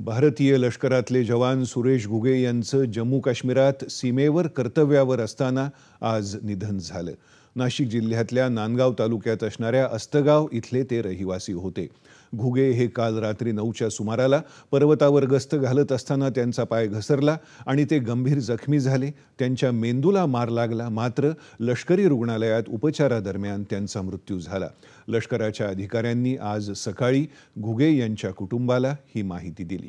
भारतीय लष्करातले जवान सुरेश घुगे यांचं जम्मू काश्मीरात सीमेवर कर्तव्यावर असताना आज निधन झालं नाशिक जिल्ह्यातल्या नांदगाव तालुक्यात असणाऱ्या अस्तगाव इथले ते रहिवासी होते घुगे हे काल रात्री नऊच्या सुमाराला पर्वतावर गस्त घालत असताना त्यांचा पाय घसरला आणि ते गंभीर जखमी झाले त्यांच्या मेंदूला मार लागला मात्र लष्करी रुग्णालयात उपचारादरम्यान त्यांचा मृत्यू झाला लष्कराच्या अधिकाऱ्यांनी आज सकाळी घुगे यांच्या कुटुंबाला ही माहिती दिली